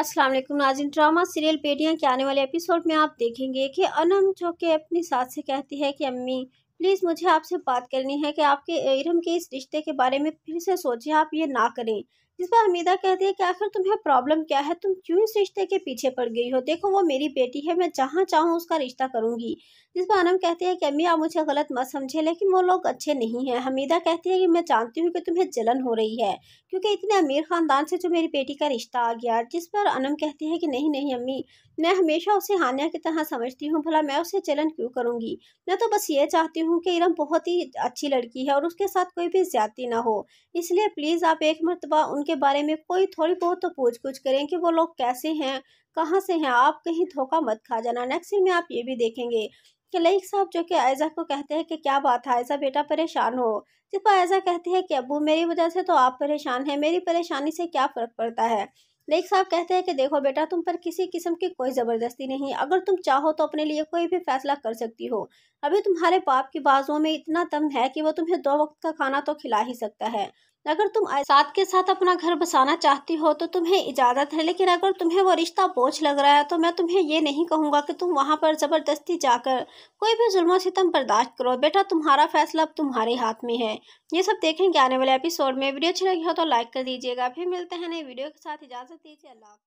अस्सलाम वालेकुम नाजिन drama serial पेटियाँ के आने वाले एपिसोड में आप देखेंगे कि अनम जो कि अपनी सास से कहती है कि अम्मी प्लीज़ मुझे आपसे बात करनी है कि आपके इरम के इस रिश्ते के बारे में फिर से सोचिए आप ये ना करें जिस पर हमीदा कहती है कि आखिर तुम्हें प्रॉब्लम क्या है तुम क्यों इस रिश्ते के पीछे पड़ गई हो देखो वो मेरी बेटी है मैं जहाँ चाहूँ उसका रिश्ता करूँगी जिस पर अनम कहती है कि अम्मी आप मुझे गलत मत समझे लेकिन वो लोग अच्छे नहीं हैं हमीदा कहती है कि मैं जानती हूँ कि तुम्हें जलन हो रही है क्योंकि इतने अमीर ख़ानदान से जो मेरी बेटी का रिश्ता आ गया जिस पर अनम कहती है कि नहीं नहीं अम्मी मैं हमेशा उसे हानिया की तरह समझती हूँ भला मैं उसे जलन क्यों करूँगी मैं तो बस ये चाहती हूँ कि इरम बहुत ही अच्छी लड़की है और उसके साथ कोई भी ज्यादती ना हो इसलिए प्लीज़ आप एक मरतबा उन उनके बारे में कोई थोड़ी बहुत तो पूछ पूछ करें कि वो लोग कैसे हैं कहाँ से हैं आप कहीं धोखा मत खा जाना नेक्स्ट में आप ये भी देखेंगे कि लईक साहब जो कि आयजा को कहते हैं कि क्या बात है ऐसा बेटा परेशान हो जिस पर कहते हैं कि अबू मेरी वजह से तो आप परेशान हैं मेरी परेशानी से क्या फ़र्क पड़ता है लेख साहब कहते हैं कि देखो बेटा तुम पर किसी किस्म की कोई ज़बरदस्ती नहीं अगर तुम चाहो तो अपने लिए कोई भी फैसला कर सकती हो अभी तुम्हारे बाप की बाजुओं में इतना दम है कि वो तुम्हें दो वक्त का खाना तो खिला ही सकता है अगर तुम साथ के साथ अपना घर बसाना चाहती हो तो तुम्हें इजाज़त है लेकिन अगर तुम्हें वो रिश्ता बोझ लग रहा है तो मैं तुम्हें ये नहीं कहूँगा कि तुम वहाँ पर ज़बरदस्ती जाकर कोई भी जुल्म सितम बर्दाश्त करो बेटा तुम्हारा फैसला अब तुम्हारे हाथ में है ये सब देखेंगे आने वाले एपिसोड में वीडियो अच्छी लगी हो तो लाइक कर दीजिएगा फिर मिलते हैं नई वीडियो के साथ इजाज़त दीजिए अल्लाह